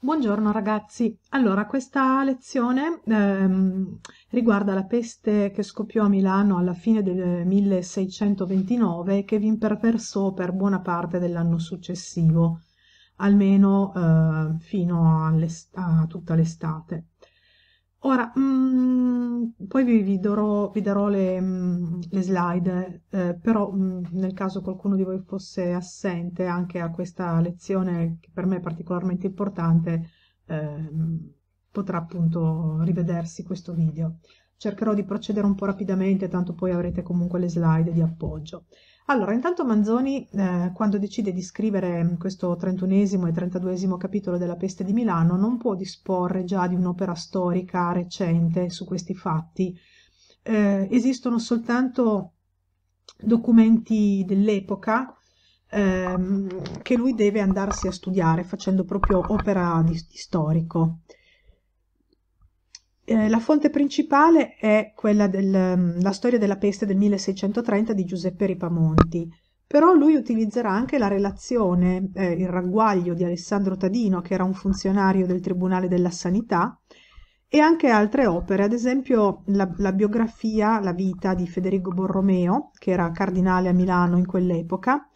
Buongiorno ragazzi, allora questa lezione ehm, riguarda la peste che scoppiò a Milano alla fine del 1629 e che vi imperversò per buona parte dell'anno successivo, almeno eh, fino a tutta l'estate. Ora, mh, mm, poi vi, vi, darò, vi, darò, le, mh, mm, le slide, eh, però mh, mm, nel caso qualcuno di voi fosse assente anche a questa lezione, che per me è particolarmente importante, eh, potrà appunto rivedersi questo video. Cercherò di procedere un po' rapidamente, tanto poi avrete comunque le slide di appoggio. Allora, intanto Manzoni, eh, quando decide di scrivere questo trentunesimo e trentaduesimo capitolo della peste di Milano, non può disporre già di un'opera storica recente su questi fatti. Eh, esistono soltanto documenti dell'epoca ehm, che lui deve andarsi a studiare facendo proprio opera di, di storico. Eh, la fonte principale è quella della mm, storia della peste del 1630 di Giuseppe Ripamonti, però lui utilizzerà anche la relazione, eh, il ragguaglio di Alessandro Tadino, che era un funzionario del Tribunale della Sanità, e anche altre opere, ad esempio la, la, biografia, la vita di Federico Borromeo, che era cardinale a Milano in quell'epoca,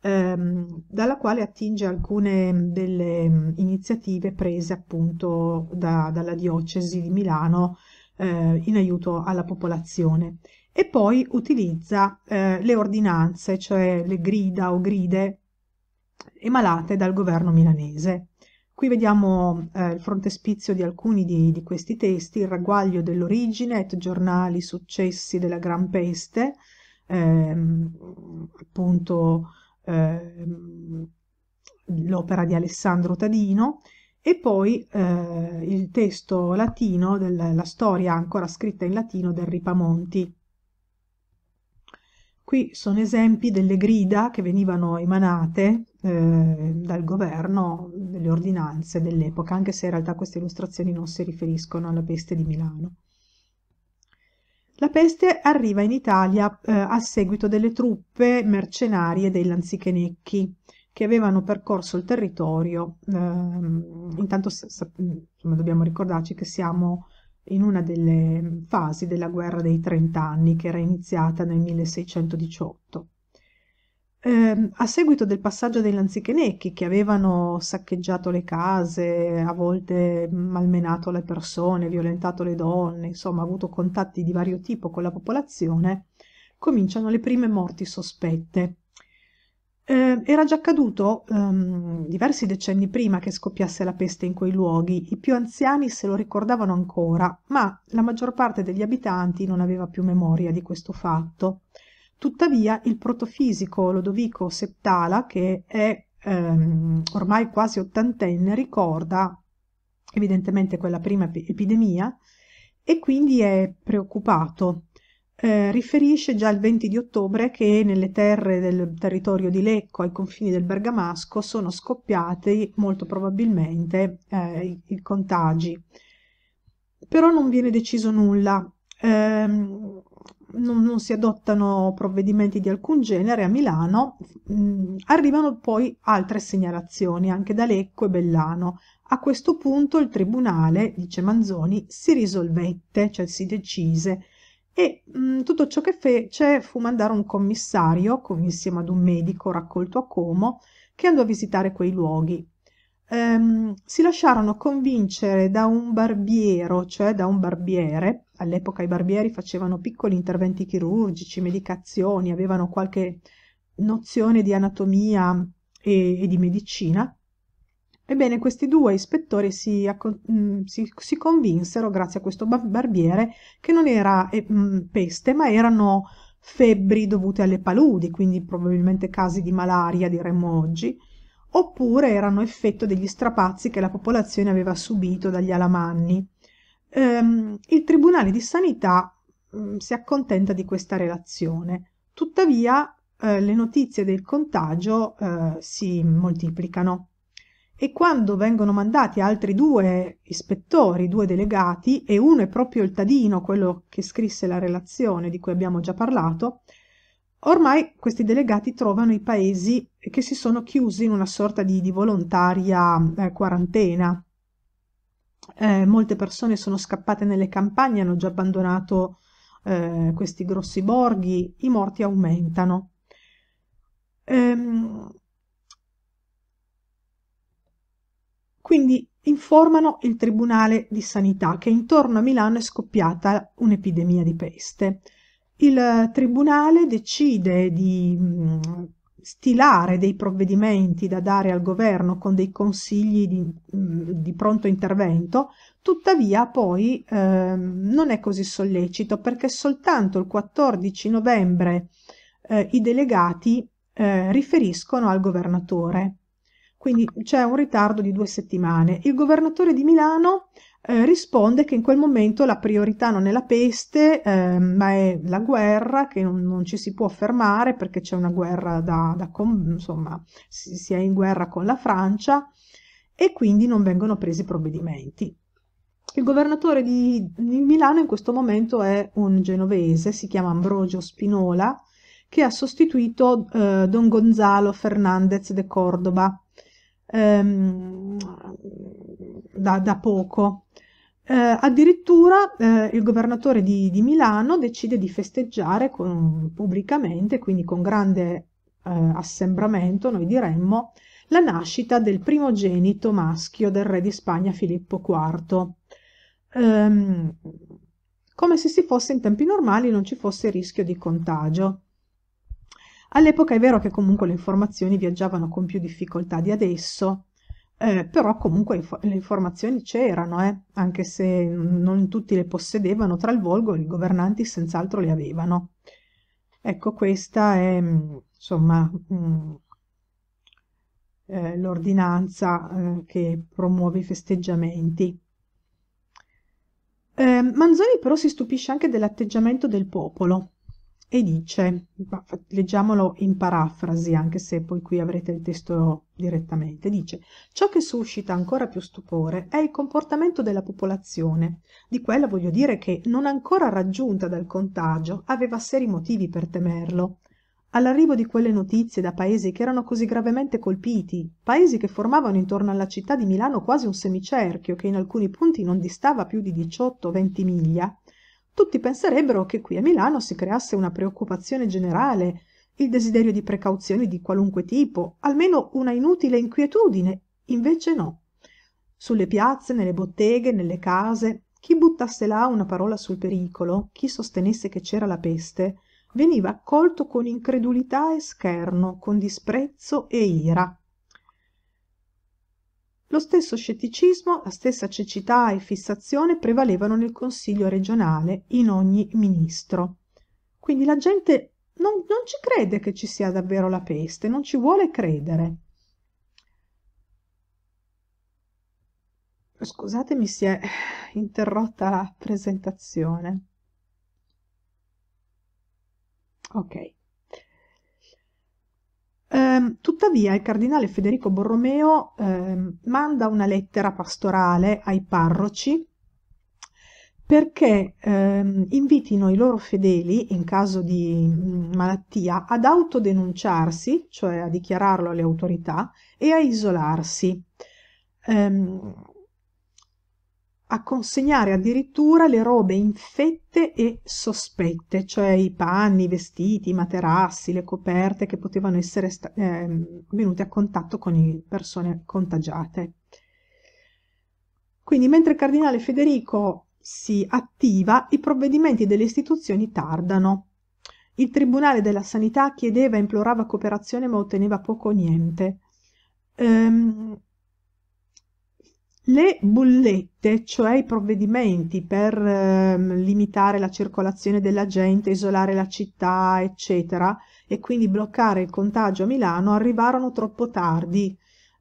ehm, dalla quale attinge alcune mm, delle mm, iniziative prese appunto da, dalla diocesi di Milano eh, in aiuto alla popolazione e poi utilizza eh, le ordinanze, cioè le grida o gride emalate dal governo milanese. Qui vediamo eh, il frontespizio di alcuni di, di, questi testi, il ragguaglio dell'origine, et giornali, successi della gran peste, ehm, appunto Ehm, l'opera di Alessandro Tadino e poi eh, il testo latino della storia ancora scritta in latino del Ripamonti. Qui sono esempi delle grida che venivano emanate eh, dal governo, delle ordinanze dell'epoca, anche se in realtà queste illustrazioni non si riferiscono alla peste di Milano. La peste arriva in Italia eh, a seguito delle truppe mercenarie dei Lanzichenecchi che avevano percorso il territorio. Eh, intanto insomma, dobbiamo ricordarci che siamo in una delle fasi della guerra dei trent'anni che era iniziata nel 1618. Eh, a seguito del passaggio dei lanzichenecchi che avevano saccheggiato le case, a volte malmenato le persone, violentato le donne, insomma avuto contatti di vario tipo con la popolazione, cominciano le prime morti sospette. Eh, era già accaduto ehm, diversi decenni prima che scoppiasse la peste in quei luoghi, i più anziani se lo ricordavano ancora, ma la maggior parte degli abitanti non aveva più memoria di questo fatto tuttavia il protofisico Lodovico Settala che è ehm, ormai quasi ottantenne ricorda evidentemente quella prima epidemia e quindi è preoccupato eh, riferisce già il 20 di ottobre che nelle terre del territorio di Lecco, ai confini del Bergamasco, sono scoppiati molto probabilmente eh, i, i, contagi. Però non viene deciso nulla. Eh, non, non, si adottano provvedimenti di alcun genere a Milano, mh, arrivano poi altre segnalazioni anche da Lecco e Bellano. A questo punto il tribunale, dice Manzoni, si risolvette, cioè si decise, e mh, tutto ciò che fece fu mandare un commissario, con, insieme ad un medico raccolto a Como, che andò a visitare quei luoghi ehm, si lasciarono convincere da un barbiero, cioè da un barbiere, all'epoca i barbieri facevano piccoli interventi chirurgici, medicazioni, avevano qualche nozione di anatomia e, e di medicina, Ebbene, questi due ispettori si, mm, si, si, convinsero, grazie a questo barbiere, che non era eh, mm, peste, ma erano febbri dovute alle paludi, quindi probabilmente casi di malaria, diremmo oggi, oppure erano effetto degli strapazzi che la popolazione aveva subito dagli alamanni. Ehm, il Tribunale di Sanità mh, mm, si accontenta di questa relazione. Tuttavia eh, le notizie del contagio eh, si moltiplicano e quando vengono mandati altri due ispettori, due delegati, e uno è proprio il Tadino, quello che scrisse la relazione di cui abbiamo già parlato, ormai questi delegati trovano i paesi che si sono chiusi in una sorta di, di volontaria eh, quarantena. Eh, molte persone sono scappate nelle campagne, hanno già abbandonato eh, questi grossi borghi, i morti aumentano. Ehm, quindi informano il Tribunale di Sanità che intorno a Milano è scoppiata un'epidemia di peste. Il eh, Tribunale decide di mh, mm, stilare dei provvedimenti da dare al governo con dei consigli di, mm, di pronto intervento, tuttavia poi eh, non è così sollecito perché soltanto il 14 novembre eh, i delegati eh, riferiscono al governatore. Quindi c'è un ritardo di due settimane. Il governatore di Milano eh, risponde che in quel momento la priorità non è la peste, eh, ma è la guerra, che non, non, ci si può fermare perché c'è una guerra da, da con, insomma, si, si è in guerra con la Francia e quindi non vengono presi provvedimenti. Il governatore di, di, Milano in questo momento è un genovese, si chiama Ambrogio Spinola, che ha sostituito eh, Don Gonzalo Fernandez de Cordoba ehm, da, da, poco. Eh, addirittura eh, il governatore di, di, Milano decide di festeggiare con, pubblicamente, quindi con grande eh, assembramento, noi diremmo, la nascita del primogenito maschio del re di Spagna Filippo IV. Ehm, come se si fosse in tempi normali non ci fosse rischio di contagio. All'epoca è vero che comunque le informazioni viaggiavano con più difficoltà di adesso, eh, però comunque inf le informazioni c'erano, eh, anche se non tutti le possedevano, tra il volgo i governanti senz'altro le avevano. Ecco, questa è mm, insomma mm, eh, l'ordinanza eh, che promuove i festeggiamenti. Eh, Manzoni però si stupisce anche dell'atteggiamento del popolo, e dice, leggiamolo in parafrasi, anche se poi qui avrete il testo direttamente, dice ciò che suscita ancora più stupore è il comportamento della popolazione, di quella voglio dire che, non ancora raggiunta dal contagio, aveva seri motivi per temerlo. All'arrivo di quelle notizie da paesi che erano così gravemente colpiti, paesi che formavano intorno alla città di Milano quasi un semicerchio che in alcuni punti non distava più di 18-20 miglia, tutti penserebbero che qui a milano si creasse una preoccupazione generale il desiderio di precauzioni di qualunque tipo almeno una inutile inquietudine invece no sulle piazze nelle botteghe nelle case chi buttasse là una parola sul pericolo chi sostenesse che c'era la peste veniva accolto con incredulità e scherno con disprezzo e ira lo stesso scetticismo, la stessa cecità e fissazione prevalevano nel Consiglio regionale in ogni ministro. Quindi la gente non, non ci crede che ci sia davvero la peste, non ci vuole credere. Scusate, mi si è interrotta la presentazione. Ok. Ehm, tuttavia il cardinale Federico Borromeo ehm, manda una lettera pastorale ai parroci perché ehm, invitino i loro fedeli, in caso di mm, malattia, ad autodenunciarsi, cioè a dichiararlo alle autorità, e a isolarsi. Ehm, a consegnare addirittura le robe infette e sospette, cioè i panni, i vestiti, i materassi, le coperte che potevano essere eh, venuti a contatto con le persone contagiate. Quindi mentre il cardinale Federico si attiva, i provvedimenti delle istituzioni tardano. Il Tribunale della Sanità chiedeva e implorava cooperazione ma otteneva poco o niente. Ehm, le bullette, cioè i provvedimenti per eh, limitare la circolazione della gente, isolare la città, eccetera, e quindi bloccare il contagio a Milano, arrivarono troppo tardi.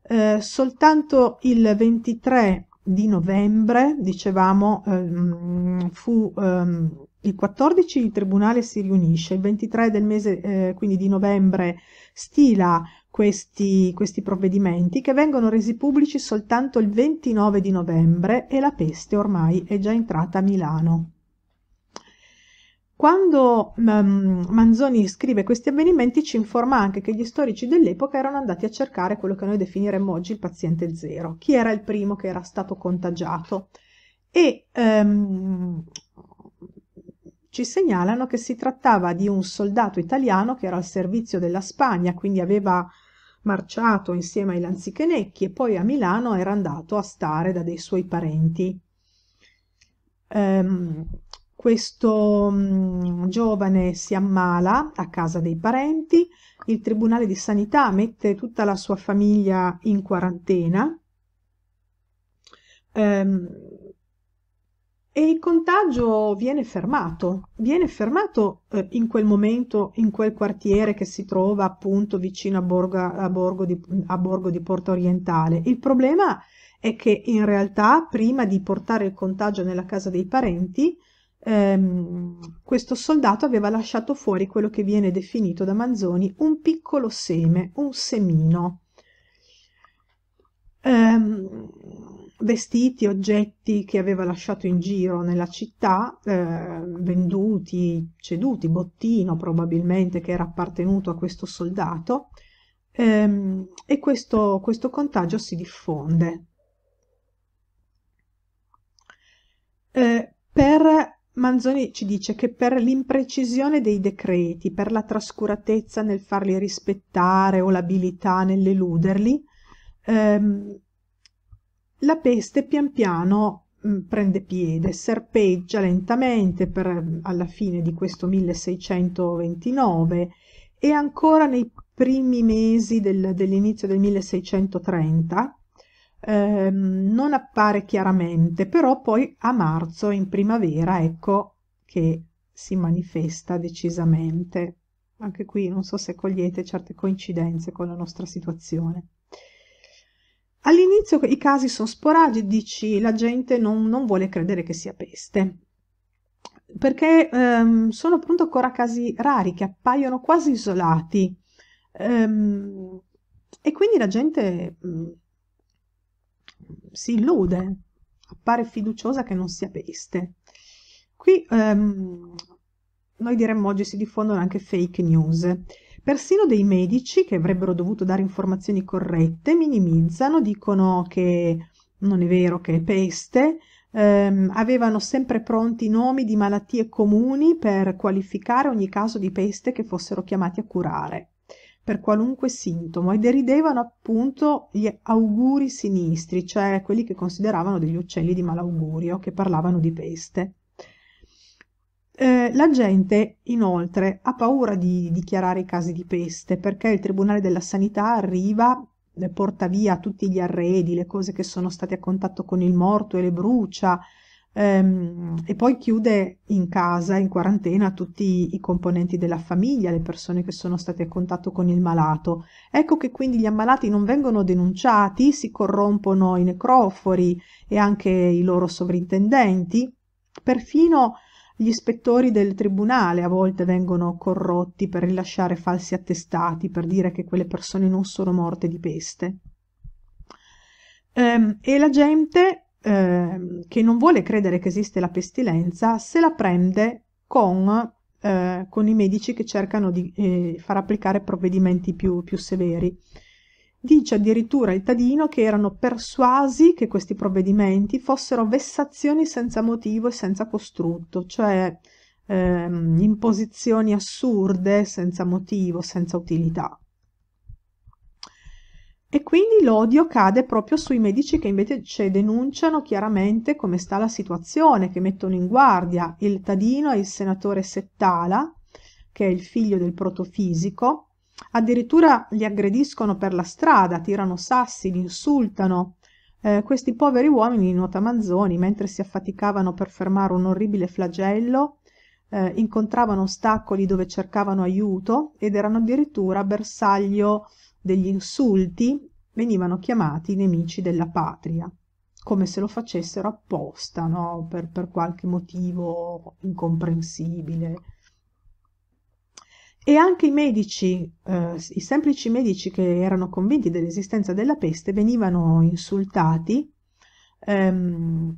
Eh, soltanto il 23 di novembre, dicevamo, ehm, fu ehm, il 14 il tribunale si riunisce, il 23 del mese, eh, quindi di novembre, stila questi, questi provvedimenti che vengono resi pubblici soltanto il 29 di novembre e la peste ormai è già entrata a Milano. Quando ehm, Manzoni scrive questi avvenimenti ci informa anche che gli storici dell'epoca erano andati a cercare quello che noi definiremmo oggi il paziente zero, chi era il primo che era stato contagiato e ehm, ci segnalano che si trattava di un soldato italiano che era al servizio della Spagna, quindi aveva marciato insieme ai lanzichenecchi e poi a Milano era andato a stare da dei suoi parenti. Ehm, questo mh, mm, giovane si ammala a casa dei parenti, il Tribunale di Sanità mette tutta la sua famiglia in quarantena, ehm, e il contagio viene fermato, viene fermato eh, in quel momento, in quel quartiere che si trova appunto vicino a Borgo, a, Borgo di, a Borgo di Porta Orientale. Il problema è che in realtà prima di portare il contagio nella casa dei parenti, ehm, questo soldato aveva lasciato fuori quello che viene definito da Manzoni un piccolo seme, un semino. Ehm, vestiti, oggetti che aveva lasciato in giro nella città, eh, venduti, ceduti, bottino probabilmente che era appartenuto a questo soldato, ehm, e questo, questo contagio si diffonde. Eh, per Manzoni ci dice che per l'imprecisione dei decreti, per la trascuratezza nel farli rispettare o l'abilità nell'eluderli, ehm, la peste pian piano mm, prende piede, serpeggia lentamente per, mm, alla fine di questo 1629 e ancora nei primi mesi del, dell'inizio del 1630 eh, non appare chiaramente, però poi a marzo, in primavera, ecco che si manifesta decisamente. Anche qui non so se cogliete certe coincidenze con la nostra situazione. All'inizio i casi sono sporadici, la gente non, non vuole credere che sia peste, perché ehm, sono appunto ancora casi rari che appaiono quasi isolati ehm, e quindi la gente mh, mm, si illude, appare fiduciosa che non sia peste. Qui ehm, noi diremmo oggi si diffondono anche fake news. Persino dei medici che avrebbero dovuto dare informazioni corrette minimizzano, dicono che non è vero che è peste, ehm, avevano sempre pronti nomi di malattie comuni per qualificare ogni caso di peste che fossero chiamati a curare per qualunque sintomo e deridevano appunto gli auguri sinistri, cioè quelli che consideravano degli uccelli di malaugurio che parlavano di peste. Eh, la gente inoltre ha paura di dichiarare i casi di peste perché il Tribunale della Sanità arriva, porta via tutti gli arredi, le cose che sono state a contatto con il morto e le brucia ehm, e poi chiude in casa, in quarantena, tutti i componenti della famiglia, le persone che sono state a contatto con il malato. Ecco che quindi gli ammalati non vengono denunciati, si corrompono i necrofori e anche i loro sovrintendenti, perfino gli ispettori del tribunale a volte vengono corrotti per rilasciare falsi attestati per dire che quelle persone non sono morte di peste. Ehm, e la gente eh, che non vuole credere che esiste la pestilenza se la prende con, eh, con i medici che cercano di eh, far applicare provvedimenti più, più severi. Dice addirittura il Tadino che erano persuasi che questi provvedimenti fossero vessazioni senza motivo e senza costrutto, cioè ehm, imposizioni assurde, senza motivo, senza utilità. E quindi l'odio cade proprio sui medici che invece denunciano chiaramente come sta la situazione, che mettono in guardia il Tadino e il senatore Settala, che è il figlio del protofisico, addirittura li aggrediscono per la strada, tirano sassi, li insultano. Eh, questi poveri uomini nuotamazzoni, mentre si affaticavano per fermare un orribile flagello, eh, incontravano ostacoli dove cercavano aiuto ed erano addirittura bersaglio degli insulti, venivano chiamati nemici della patria, come se lo facessero apposta, no? per, per qualche motivo incomprensibile e anche i medici, eh, i semplici medici che erano convinti dell'esistenza della peste venivano insultati. Ehm,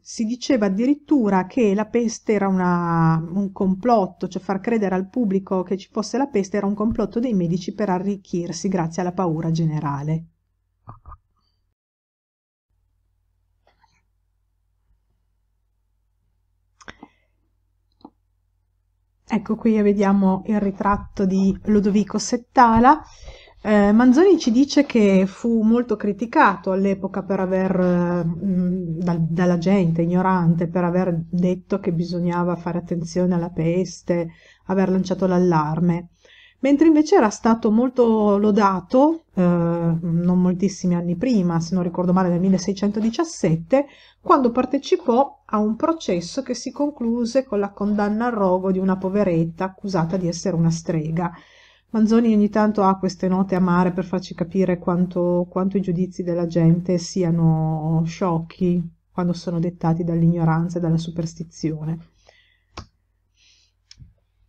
si diceva addirittura che la peste era una, un complotto, cioè far credere al pubblico che ci fosse la peste era un complotto dei medici per arricchirsi grazie alla paura generale. Ecco qui vediamo il ritratto di Ludovico Settala. Eh, Manzoni ci dice che fu molto criticato all'epoca per aver, mh, eh, mm, dal, dalla gente ignorante, per aver detto che bisognava fare attenzione alla peste, aver lanciato l'allarme mentre invece era stato molto lodato, eh, non moltissimi anni prima, se non ricordo male nel 1617, quando partecipò a un processo che si concluse con la condanna al rogo di una poveretta accusata di essere una strega. Manzoni ogni tanto ha queste note amare per farci capire quanto, quanto i giudizi della gente siano sciocchi quando sono dettati dall'ignoranza e dalla superstizione.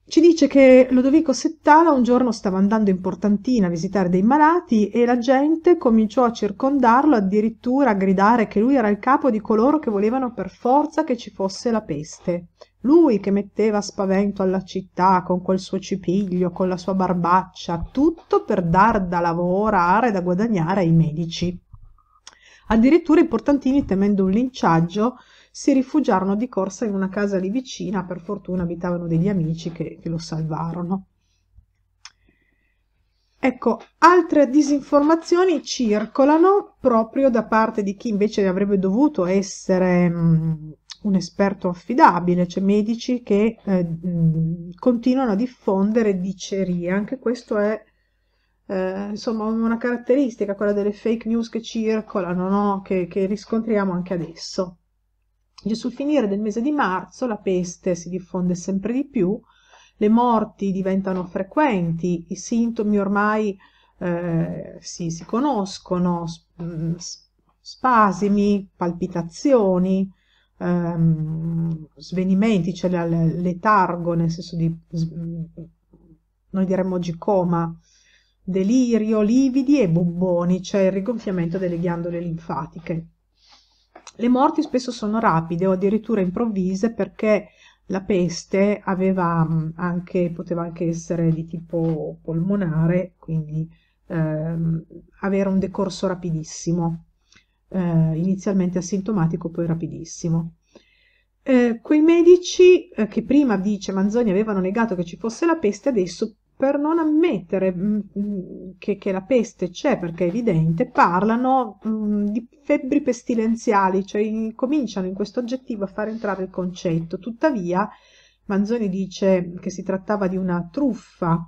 Ci dice che Lodovico Settala un giorno stava andando in portantina a visitare dei malati e la gente cominciò a circondarlo, addirittura a gridare che lui era il capo di coloro che volevano per forza che ci fosse la peste. Lui che metteva spavento alla città con quel suo cipiglio, con la sua barbaccia, tutto per dar da lavorare e da guadagnare ai medici. Addirittura i portantini, temendo un linciaggio, si rifugiarono di corsa in una casa lì vicina per fortuna abitavano degli amici che, che lo salvarono ecco altre disinformazioni circolano proprio da parte di chi invece avrebbe dovuto essere mh, mm, un esperto affidabile, cioè medici che eh, mh, mm, continuano a diffondere dicerie. Anche questo è eh, insomma una caratteristica, quella delle fake news che circolano, no? che, che riscontriamo anche adesso e sul finire del mese di marzo la peste si diffonde sempre di più, le morti diventano frequenti, i sintomi ormai eh, si, si, conoscono, mm, spasimi, palpitazioni, ehm, svenimenti, c'è cioè letargo nel senso di, mm, noi diremmo oggi coma, delirio, lividi e bomboni, cioè il rigonfiamento delle ghiandole linfatiche. Le morti spesso sono rapide o addirittura improvvise perché la peste aveva mm, anche, poteva anche essere di tipo polmonare, quindi ehm, avere un decorso rapidissimo, eh, inizialmente asintomatico, poi rapidissimo. Eh, quei medici eh, che prima, dice Manzoni, avevano negato che ci fosse la peste, adesso per non ammettere mm, mm, che, che, la peste c'è, perché è evidente, parlano mm, di febbri pestilenziali, cioè cominciano in questo aggettivo a far entrare il concetto. Tuttavia, Manzoni dice che si trattava di una truffa,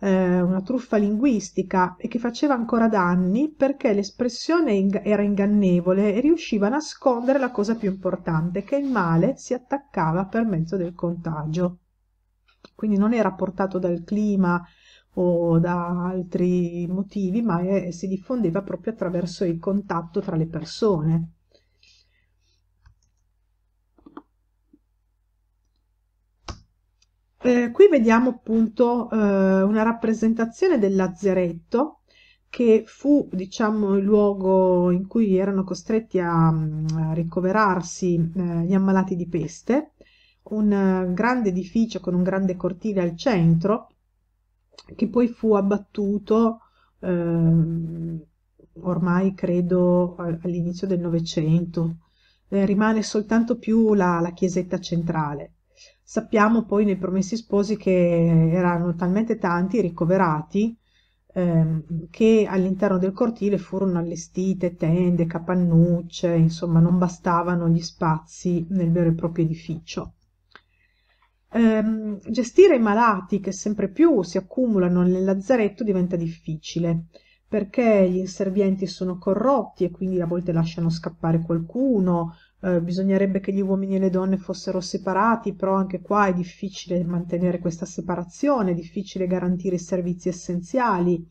eh, una truffa linguistica e che faceva ancora danni perché l'espressione ing- era ingannevole e riusciva a nascondere la cosa più importante, che il male si attaccava per mezzo del contagio quindi non era portato dal clima o da altri motivi, ma è, si diffondeva proprio attraverso il contatto tra le persone. Eh, qui vediamo appunto eh, una rappresentazione del lazzeretto che fu diciamo il luogo in cui erano costretti a, mm, a ricoverarsi eh, gli ammalati di peste un eh, grande edificio con un grande cortile al centro che poi fu abbattuto eh, ormai credo all'inizio del Novecento, eh, rimane soltanto più la, la, chiesetta centrale. Sappiamo poi nei Promessi Sposi che erano talmente tanti ricoverati eh, che all'interno del cortile furono allestite tende, capannucce, insomma non bastavano gli spazi nel vero e proprio edificio ehm, gestire i malati che sempre più si accumulano nel lazzaretto diventa difficile perché gli inservienti sono corrotti e quindi a volte lasciano scappare qualcuno, eh, bisognerebbe che gli uomini e le donne fossero separati, però anche qua è difficile mantenere questa separazione, è difficile garantire i servizi essenziali.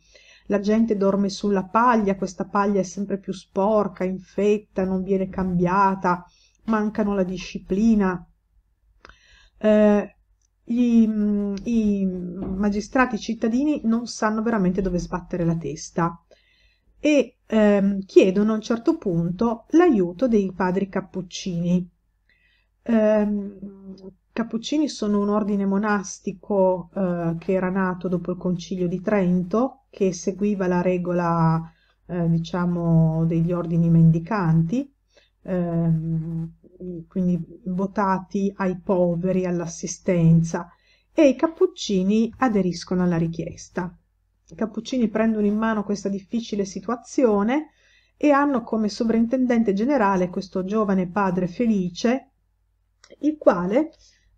La gente dorme sulla paglia, questa paglia è sempre più sporca, infetta, non viene cambiata, mancano la disciplina eh, i, i, magistrati cittadini non sanno veramente dove sbattere la testa e ehm, chiedono a un certo punto l'aiuto dei padri cappuccini. Eh, cappuccini sono un ordine monastico eh, che era nato dopo il concilio di Trento, che seguiva la regola, eh, diciamo, degli ordini mendicanti. Ehm, quindi votati ai poveri, all'assistenza, e i cappuccini aderiscono alla richiesta. I cappuccini prendono in mano questa difficile situazione e hanno come sovrintendente generale questo giovane padre felice, il quale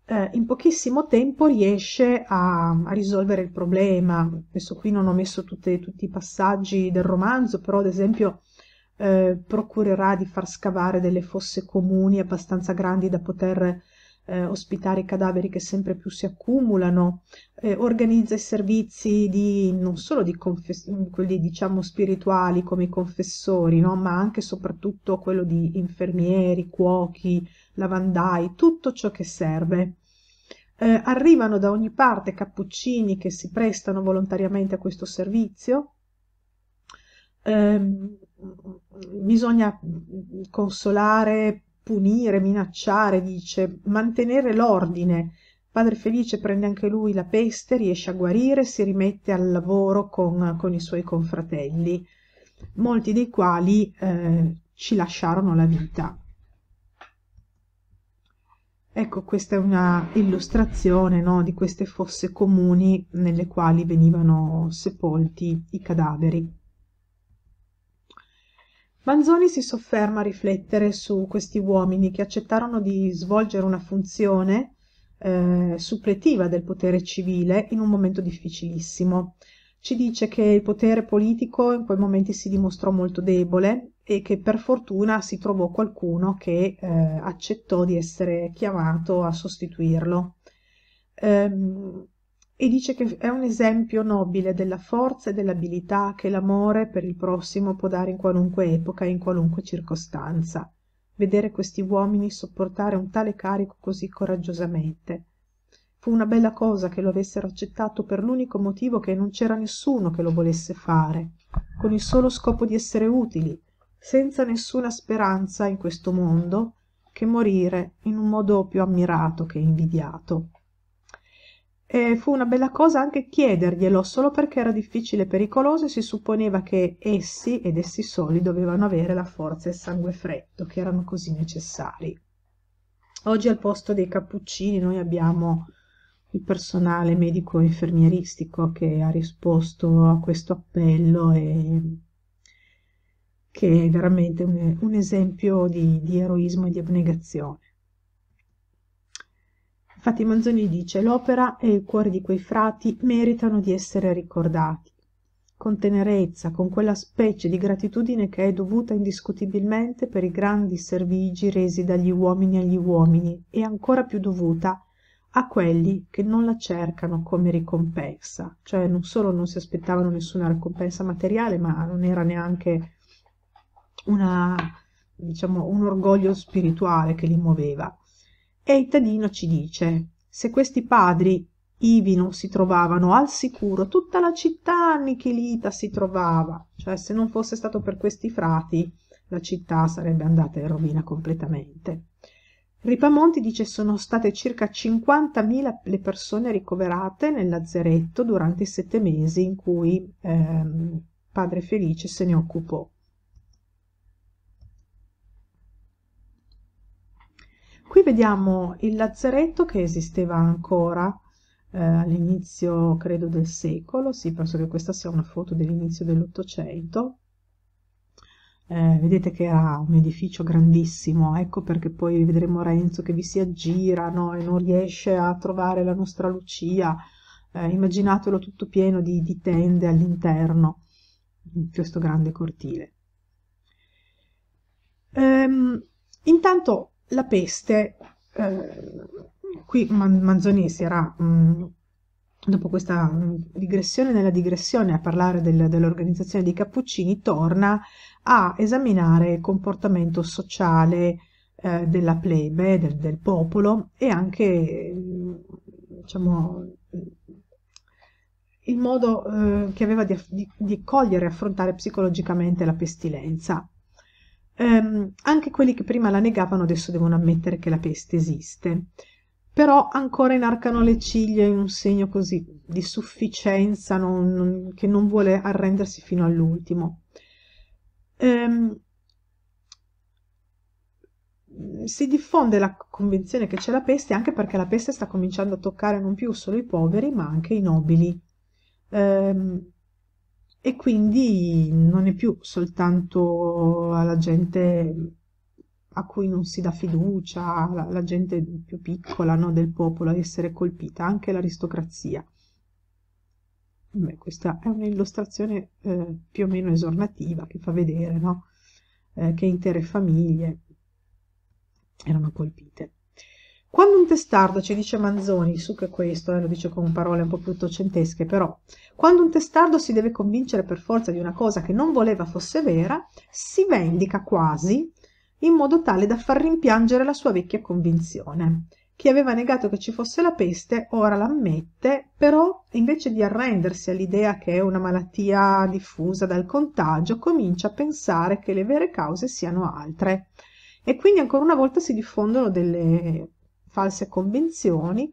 eh, in pochissimo tempo riesce a, a, risolvere il problema. Adesso qui non ho messo tutte, tutti i passaggi del romanzo, però ad esempio eh, procurerà di far scavare delle fosse comuni abbastanza grandi da poter eh, ospitare i cadaveri che sempre più si accumulano, eh, organizza i servizi di, non solo di quelli diciamo spirituali come i confessori, no? ma anche e soprattutto quello di infermieri, cuochi, lavandai, tutto ciò che serve. Eh, arrivano da ogni parte cappuccini che si prestano volontariamente a questo servizio. Eh, bisogna consolare, punire, minacciare, dice, mantenere l'ordine. Padre Felice prende anche lui la peste, riesce a guarire, si rimette al lavoro con, con i suoi confratelli, molti dei quali eh, ci lasciarono la vita. Ecco, questa è una illustrazione no, di queste fosse comuni nelle quali venivano sepolti i cadaveri manzoni si sofferma a riflettere su questi uomini che accettarono di svolgere una funzione eh, suppletiva del potere civile in un momento difficilissimo ci dice che il potere politico in quei momenti si dimostrò molto debole e che per fortuna si trovò qualcuno che eh, accettò di essere chiamato a sostituirlo ehm, e dice che è un esempio nobile della forza e dell'abilità che l'amore per il prossimo può dare in qualunque epoca e in qualunque circostanza vedere questi uomini sopportare un tale carico così coraggiosamente fu una bella cosa che lo avessero accettato per l'unico motivo che non c'era nessuno che lo volesse fare con il solo scopo di essere utili senza nessuna speranza in questo mondo che morire in un modo più ammirato che invidiato e fu una bella cosa anche chiederglielo, solo perché era difficile e pericoloso e si supponeva che essi, ed essi soli, dovevano avere la forza e il sangue freddo, che erano così necessari. Oggi al posto dei cappuccini noi abbiamo il personale medico-infermieristico che ha risposto a questo appello e che è veramente un, un esempio di, di eroismo e di abnegazione. Infatti Manzoni dice l'opera e il cuore di quei frati meritano di essere ricordati, con tenerezza, con quella specie di gratitudine che è dovuta indiscutibilmente per i grandi servigi resi dagli uomini agli uomini e ancora più dovuta a quelli che non la cercano come ricompensa, cioè non solo non si aspettavano nessuna ricompensa materiale, ma non era neanche una, diciamo, un orgoglio spirituale che li muoveva e il tedino ci dice se questi padri ivi non si trovavano al sicuro tutta la città annichilita si trovava cioè se non fosse stato per questi frati la città sarebbe andata in rovina completamente ripamonti dice sono state circa 50.000 le persone ricoverate nel lazzaretto durante i sette mesi in cui ehm, padre felice se ne occupò Qui vediamo il lazzaretto che esisteva ancora eh, all'inizio, credo, del secolo, sì, penso che questa sia una foto dell'inizio dell'Ottocento. Eh, vedete che era un edificio grandissimo, ecco perché poi vedremo Renzo che vi si aggira no? e non riesce a trovare la nostra Lucia. Eh, immaginatelo tutto pieno di, di tende all'interno di questo grande cortile. Ehm, intanto la peste, eh, qui Man Manzoni si era, mh, mm, dopo questa mm, digressione nella digressione a parlare del, dell'organizzazione dei Cappuccini, torna a esaminare il comportamento sociale eh, della plebe, del, del, popolo e anche, mm, diciamo, il modo eh, che aveva di, di, di cogliere e affrontare psicologicamente la pestilenza ehm, anche quelli che prima la negavano adesso devono ammettere che la peste esiste però ancora inarcano le ciglia in un segno così di sufficienza non, non, che non vuole arrendersi fino all'ultimo. Ehm, si diffonde la convinzione che c'è la peste anche perché la peste sta cominciando a toccare non più solo i poveri ma anche i nobili. Ehm, e quindi non è più soltanto alla gente a cui non si dà fiducia, la, la gente più piccola no, del popolo a essere colpita, anche l'aristocrazia. Beh, questa è un'illustrazione eh, più o meno esornativa che fa vedere no? eh, che intere famiglie erano colpite. Quando un testardo ci dice Manzoni, su che questo, eh, lo dice con parole un po' più ottocentesche, però, quando un testardo si deve convincere per forza di una cosa che non voleva fosse vera, si vendica quasi in modo tale da far rimpiangere la sua vecchia convinzione. Chi aveva negato che ci fosse la peste ora l'ammette, però invece di arrendersi all'idea che è una malattia diffusa dal contagio, comincia a pensare che le vere cause siano altre. E quindi ancora una volta si diffondono delle false convinzioni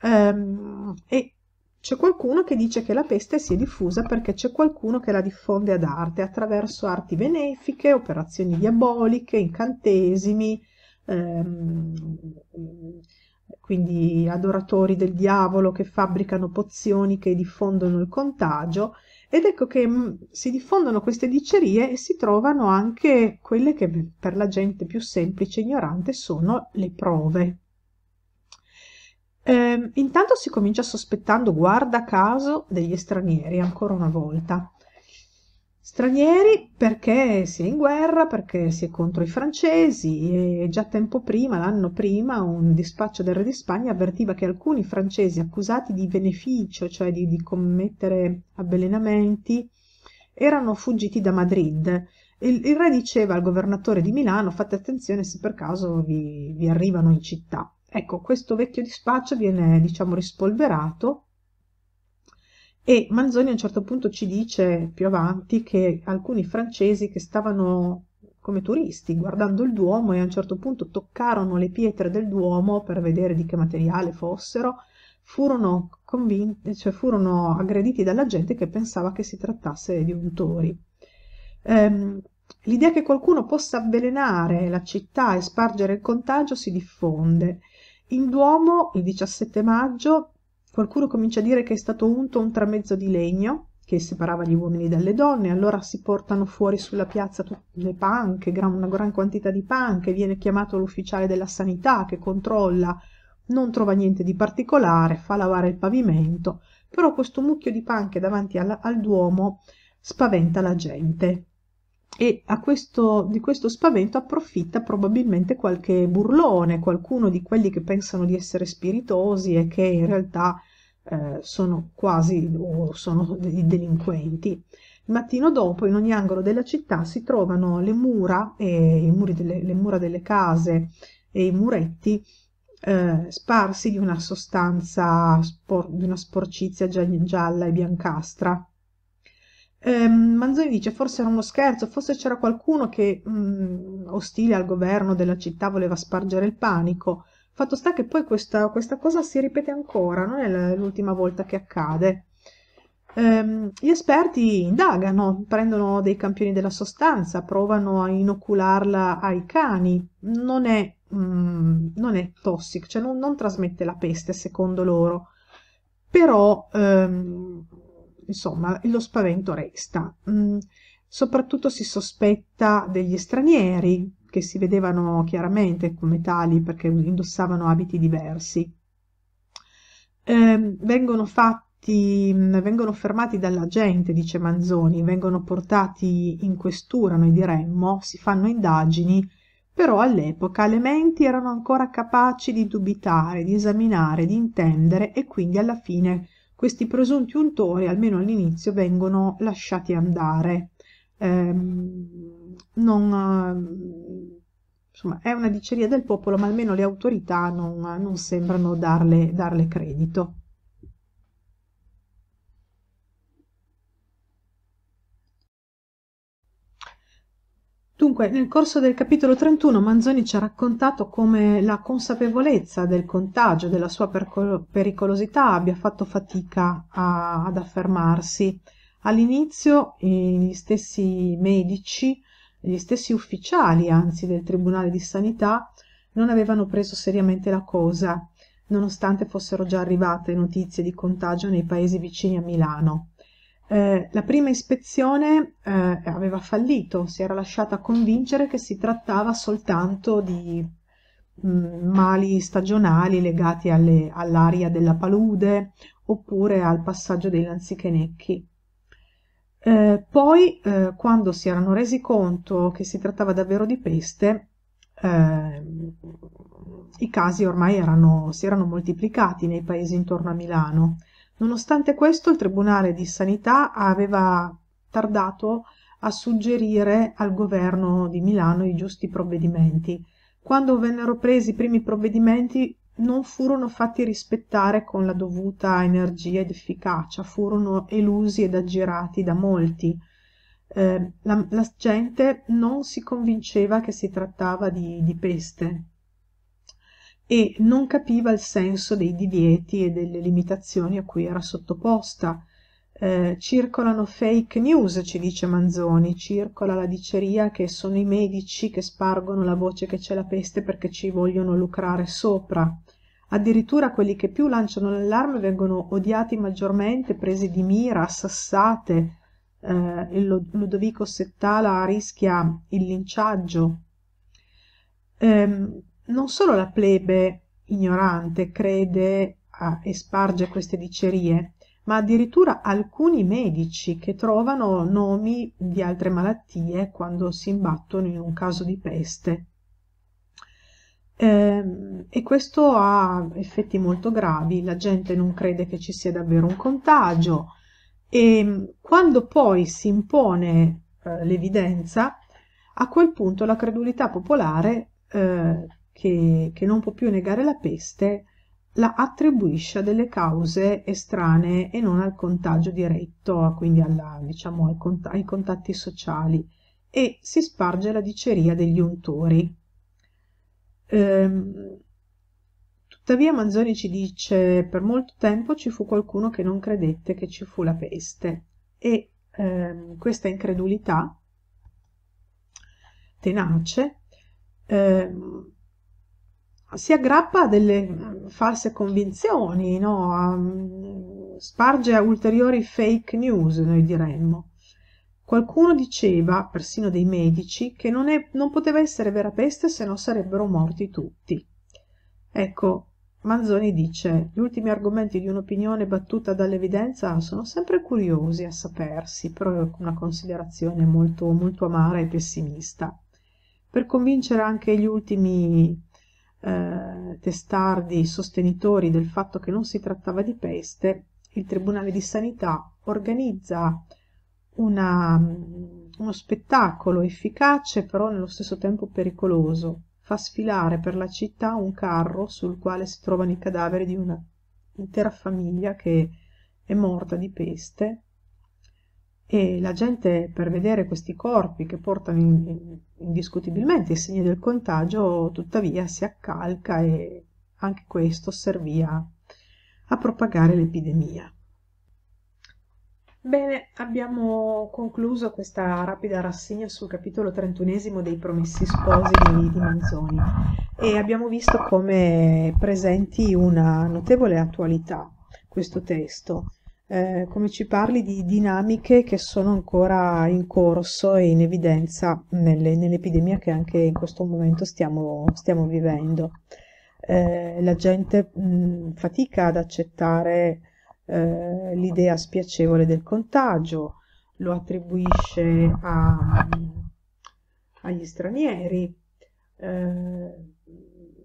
ehm, e c'è qualcuno che dice che la peste si è diffusa perché c'è qualcuno che la diffonde ad arte attraverso arti benefiche, operazioni diaboliche, incantesimi, ehm, quindi adoratori del diavolo che fabbricano pozioni che diffondono il contagio ed ecco che mm, si diffondono queste dicerie e si trovano anche quelle che per la gente più semplice e ignorante sono le prove. Eh, intanto si comincia sospettando, guarda caso, degli stranieri, ancora una volta. Stranieri perché si è in guerra, perché si è contro i francesi e già tempo prima, l'anno prima, un dispaccio del re di Spagna avvertiva che alcuni francesi accusati di beneficio, cioè di, di commettere avvelenamenti, erano fuggiti da Madrid. Il, il, re diceva al governatore di Milano fate attenzione se per caso vi, vi arrivano in città. Ecco, questo vecchio dispaccio viene, diciamo, rispolverato e Manzoni a un certo punto ci dice più avanti che alcuni francesi che stavano come turisti guardando il Duomo e a un certo punto toccarono le pietre del Duomo per vedere di che materiale fossero, furono, convinti, cioè furono aggrediti dalla gente che pensava che si trattasse di untori. Ehm, L'idea che qualcuno possa avvelenare la città e spargere il contagio si diffonde in Duomo, il 17 maggio, qualcuno comincia a dire che è stato unto un tramezzo di legno che separava gli uomini dalle donne, allora si portano fuori sulla piazza le panche, una gran quantità di panche, viene chiamato l'ufficiale della sanità che controlla, non trova niente di particolare, fa lavare il pavimento, però questo mucchio di panche davanti al, al Duomo spaventa la gente e questo, di questo spavento approfitta probabilmente qualche burlone, qualcuno di quelli che pensano di essere spiritosi e che in realtà eh, sono quasi o sono dei delinquenti. Il mattino dopo in ogni angolo della città si trovano le mura, e delle, le mura delle case e i muretti eh, sparsi di una sostanza, spor, di una sporcizia gialla e biancastra eh, Manzoni dice forse era uno scherzo, forse c'era qualcuno che mh, mm, ostile al governo della città voleva spargere il panico. Fatto sta che poi questa, questa cosa si ripete ancora, non è l'ultima volta che accade. Ehm, gli esperti indagano, prendono dei campioni della sostanza, provano a inocularla ai cani. Non è, mh, mm, è tossic, cioè non, non, trasmette la peste secondo loro. Però ehm, insomma, lo spavento resta. Mm, soprattutto si sospetta degli stranieri, che si vedevano chiaramente come tali perché indossavano abiti diversi. Eh, vengono fatti, mm, vengono fermati dalla gente, dice Manzoni, vengono portati in questura, noi diremmo, si fanno indagini, però all'epoca le menti erano ancora capaci di dubitare, di esaminare, di intendere e quindi alla fine questi presunti untori, almeno all'inizio, vengono lasciati andare. Eh, non, insomma, è una diceria del popolo, ma almeno le autorità non, non sembrano darle, darle credito. Dunque, nel corso del capitolo 31 Manzoni ci ha raccontato come la consapevolezza del contagio, della sua pericolosità, abbia fatto fatica a, ad affermarsi. All'inizio eh, gli stessi medici, gli stessi ufficiali, anzi, del Tribunale di Sanità, non avevano preso seriamente la cosa, nonostante fossero già arrivate notizie di contagio nei paesi vicini a Milano. Eh, la prima ispezione eh, aveva fallito, si era lasciata convincere che si trattava soltanto di mh, mm, mali stagionali legati all'aria della palude oppure al passaggio dei lanzichenecchi. Eh, poi, eh, quando si erano resi conto che si trattava davvero di peste, ehm, i casi ormai erano, si erano moltiplicati nei paesi intorno a Milano Nonostante questo il Tribunale di Sanità aveva tardato a suggerire al governo di Milano i giusti provvedimenti. Quando vennero presi i primi provvedimenti non furono fatti rispettare con la dovuta energia ed efficacia, furono elusi ed aggirati da molti. Eh, la, la, gente non si convinceva che si trattava di, di peste, e non capiva il senso dei divieti e delle limitazioni a cui era sottoposta. Eh, circolano fake news, ci dice Manzoni, circola la diceria che sono i medici che spargono la voce che c'è la peste perché ci vogliono lucrare sopra. Addirittura quelli che più lanciano l'allarme vengono odiati maggiormente, presi di mira, assassate. Eh, Ludovico Settala rischia il linciaggio. Eh, non solo la plebe ignorante crede ah, e sparge queste dicerie, ma addirittura alcuni medici che trovano nomi di altre malattie quando si imbattono in un caso di peste. Ehm, e questo ha effetti molto gravi, la gente non crede che ci sia davvero un contagio e ehm, quando poi si impone eh, l'evidenza, a quel punto la credulità popolare eh, che, che non può più negare la peste, la attribuisce a delle cause estranee e non al contagio diretto, quindi alla, diciamo, al cont ai contatti sociali, e si sparge la diceria degli untori. Ehm, tuttavia Manzoni ci dice, per molto tempo ci fu qualcuno che non credette che ci fu la peste e ehm, questa incredulità tenace ehm, si aggrappa a delle false convinzioni, no? a, sparge a ulteriori fake news, noi diremmo. Qualcuno diceva, persino dei medici, che non, è, non poteva essere vera peste se no sarebbero morti tutti. Ecco, Manzoni dice, gli ultimi argomenti di un'opinione battuta dall'evidenza sono sempre curiosi a sapersi, però è una considerazione molto, molto amara e pessimista. Per convincere anche gli ultimi eh, testardi sostenitori del fatto che non si trattava di peste, il Tribunale di Sanità organizza una, mm, uno spettacolo efficace però nello stesso tempo pericoloso. Fa sfilare per la città un carro sul quale si trovano i cadaveri di un'intera famiglia che è morta di peste e la gente per vedere questi corpi che portano in, indiscutibilmente il segno del contagio tuttavia si accalca e anche questo servì a, a propagare l'epidemia. Bene, abbiamo concluso questa rapida rassegna sul capitolo trentunesimo dei Promessi Sposi di, di Manzoni e abbiamo visto come presenti una notevole attualità questo testo eh, come ci parli di dinamiche che sono ancora in corso e in evidenza nelle, nell'epidemia che anche in questo momento stiamo, stiamo vivendo. Eh, la gente mh, fatica ad accettare eh, l'idea spiacevole del contagio, lo attribuisce a, agli stranieri, eh,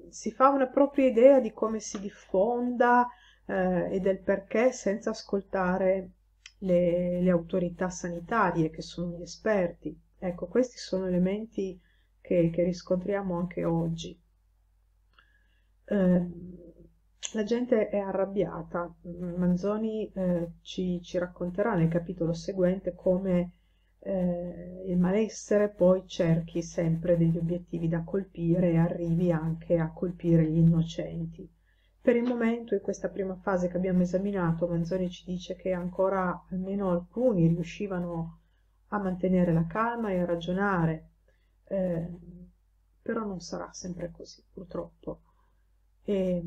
si fa una propria idea di come si diffonda, eh, e del perché senza ascoltare le, le, autorità sanitarie che sono gli esperti. Ecco, questi sono elementi che, che riscontriamo anche oggi. Eh, la gente è arrabbiata. Manzoni eh, ci, ci, racconterà nel capitolo seguente come eh, il malessere poi cerchi sempre degli obiettivi da colpire e arrivi anche a colpire gli innocenti. Per il momento, in questa prima fase che abbiamo esaminato, Manzoni ci dice che ancora almeno alcuni riuscivano a mantenere la calma e a ragionare, eh, però non sarà sempre così, purtroppo. E,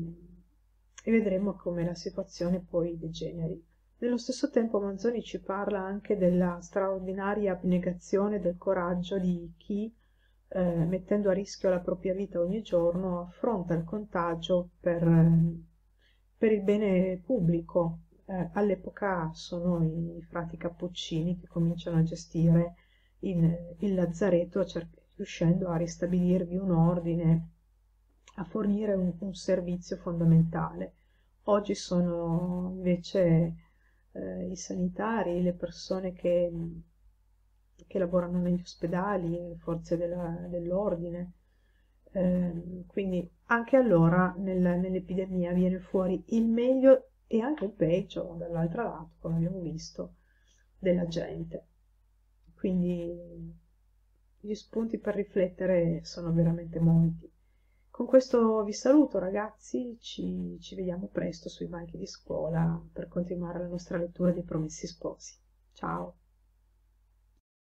e vedremo come la situazione poi degeneri. Nello stesso tempo Manzoni ci parla anche della straordinaria abnegazione del coraggio di chi eh, mettendo a rischio la propria vita ogni giorno, affronta il contagio per, per il bene pubblico. Eh, all'epoca sono i frati cappuccini che cominciano a gestire il, il lazzaretto, cer- riuscendo a ristabilirvi un ordine, a fornire un, un servizio fondamentale. Oggi sono invece eh, i sanitari, le persone che che lavorano negli ospedali, forze della, dell'ordine. Eh, quindi anche allora nel, nell'epidemia viene fuori il meglio e anche il peggio dall'altro lato, come abbiamo visto, della gente. Quindi gli spunti per riflettere sono veramente molti. Con questo vi saluto ragazzi, ci, ci vediamo presto sui banchi di scuola per continuare la nostra lettura dei Promessi Sposi. Ciao!